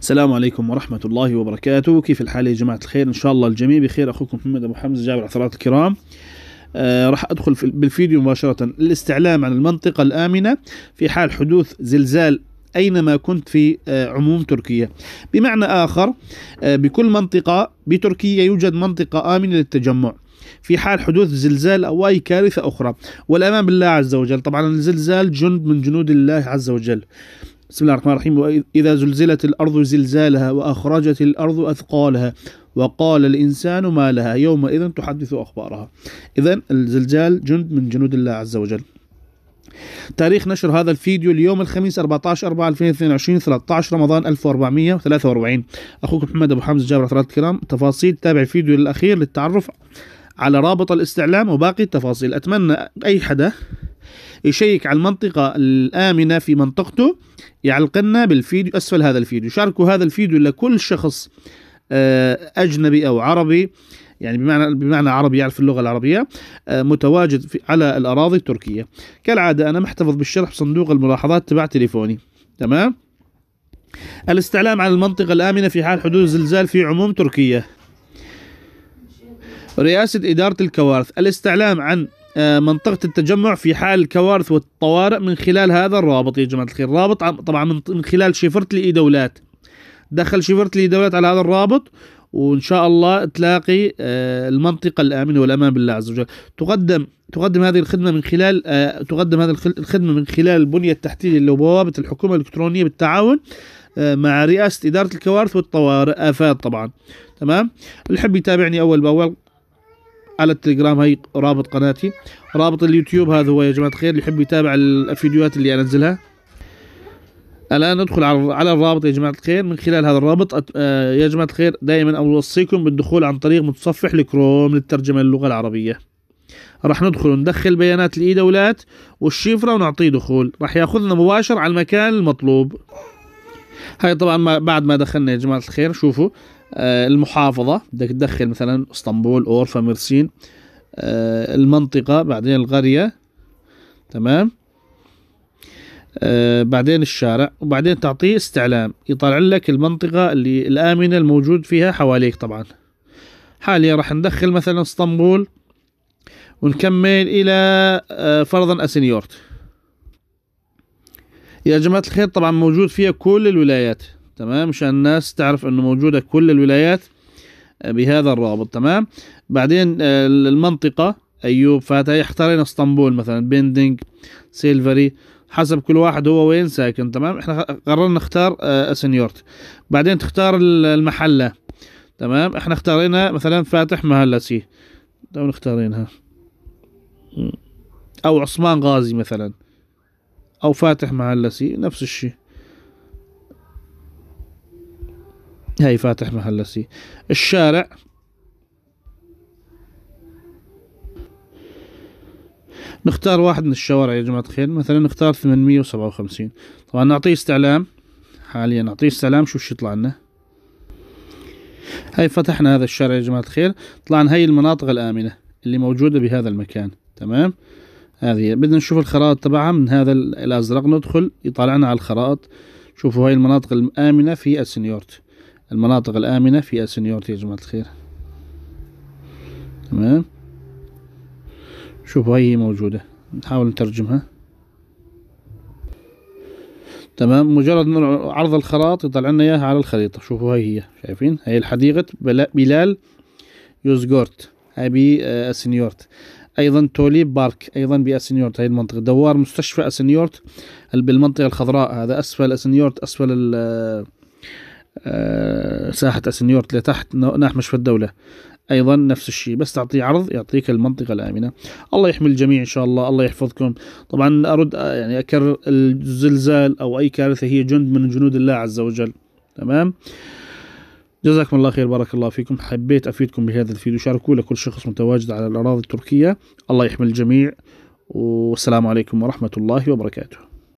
السلام عليكم ورحمة الله وبركاته كيف الحال يا جماعة الخير إن شاء الله الجميع بخير أخوكم محمد أبو حمزة جابر عثرات الكرام آه راح أدخل بالفيديو مباشرة الاستعلام عن المنطقة الآمنة في حال حدوث زلزال أينما كنت في آه عموم تركيا بمعنى آخر آه بكل منطقة بتركيا يوجد منطقة آمنة للتجمع في حال حدوث زلزال أو أي كارثة أخرى والأمان بالله عز وجل طبعا الزلزال جند من جنود الله عز وجل بسم الله الرحمن الرحيم وإذا زلزلت الأرض زلزالها وأخرجت الأرض أثقالها وقال الإنسان ما لها يومئذ تحدث أخبارها إذا الزلزال جند من جنود الله عز وجل تاريخ نشر هذا الفيديو اليوم الخميس 14 4 2022 13 رمضان 1443 أخوك محمد أبو حمزة جابر أثرات الكرام تفاصيل تابع الفيديو الأخير للتعرف على رابط الاستعلام وباقي التفاصيل أتمنى أي حدا يشيك على المنطقة الآمنة في منطقته يعلقنا بالفيديو أسفل هذا الفيديو شاركوا هذا الفيديو لكل شخص آه، أجنبي أو عربي يعني بمعنى بمعنى عربي يعرف اللغه العربيه آه، متواجد في على الاراضي التركيه كالعاده انا محتفظ بالشرح بصندوق الملاحظات تبع تليفوني تمام الاستعلام على المنطقه الامنه في حال حدوث زلزال في عموم تركيا رئاسة إدارة الكوارث الاستعلام عن آه، منطقة التجمع في حال الكوارث والطوارئ من خلال هذا الرابط يا جماعة الخير رابط طبعا من خلال شفرت لي دولات دخل شفرت لي دولات على هذا الرابط وإن شاء الله تلاقي آه، المنطقة الآمنة والأمان بالله عز وجل تقدم تقدم هذه الخدمة من خلال آه، تقدم هذه الخدمة من خلال البنية التحتية اللي هو بوابة الحكومة الإلكترونية بالتعاون مع رئاسة إدارة الكوارث والطوارئ آفات طبعا تمام اللي يحب يتابعني أول بأول على التليجرام هي رابط قناتي رابط اليوتيوب هذا هو يا جماعة الخير اللي يحب يتابع الفيديوهات اللي انزلها الان ندخل على الرابط يا جماعه الخير من خلال هذا الرابط آه، يا جماعه الخير دائما اوصيكم بالدخول عن طريق متصفح الكروم للترجمه للغه العربيه راح ندخل وندخل بيانات الاي دولات والشفره ونعطيه دخول راح ياخذنا مباشر على المكان المطلوب هاي طبعا ما بعد ما دخلنا يا جماعه الخير شوفوا آه، المحافظة بدك تدخل مثلا اسطنبول أورفا مرسين آه، المنطقة بعدين القرية تمام آه بعدين الشارع وبعدين تعطيه استعلام يطلع لك المنطقة اللي الآمنة الموجود فيها حواليك طبعا حاليا راح ندخل مثلا اسطنبول ونكمل إلى آه فرضا أسنيورت يا جماعة الخير طبعا موجود فيها كل الولايات تمام مشان الناس تعرف انه موجوده كل الولايات آه، بهذا الرابط تمام بعدين آه، المنطقه ايوب فاتح يحترن اسطنبول مثلا بندنج سيلفري حسب كل واحد هو وين ساكن تمام احنا قررنا نختار آه، سنيورت بعدين تختار المحله تمام احنا اختارينا مثلا فاتح مهله سي تمام نختارينها او عثمان غازي مثلا او فاتح مهله سي نفس الشيء هاي فاتح محل سي الشارع نختار واحد من الشوارع يا جماعة الخير مثلا نختار ثمانمية وسبعة وخمسين طبعا نعطيه استعلام حاليا نعطيه استعلام شو يطلع لنا هاي فتحنا هذا الشارع يا جماعة الخير طلعنا هاي المناطق الآمنة اللي موجودة بهذا المكان تمام هذه بدنا نشوف الخرائط تبعها من هذا الأزرق ندخل يطلعنا على الخرائط شوفوا هاي المناطق الآمنة في السنيورت المناطق الآمنة في السنيورتي يا جماعة الخير تمام شوفوا هي موجودة نحاول نترجمها تمام مجرد من عرض الخراط يطلع لنا اياها على الخريطة شوفوا هاي هي شايفين هي الحديقة بلال يوزغورت هاي بأسنيورت آه، ايضا توليب بارك ايضا بأسنيورت هاي المنطقة دوار مستشفى أسنيورت بالمنطقة الخضراء هذا اسفل أسنيورت اسفل آه، ساحة السنيورت لتحت ناح مشفى الدولة ايضا نفس الشيء بس تعطيه عرض يعطيك المنطقه الامنه الله يحمي الجميع ان شاء الله الله يحفظكم طبعا ارد آه، يعني اكرر الزلزال او اي كارثه هي جند من جنود الله عز وجل تمام جزاكم الله خير بارك الله فيكم حبيت افيدكم بهذا الفيديو شاركوا لكل شخص متواجد على الاراضي التركيه الله يحمي الجميع والسلام عليكم ورحمه الله وبركاته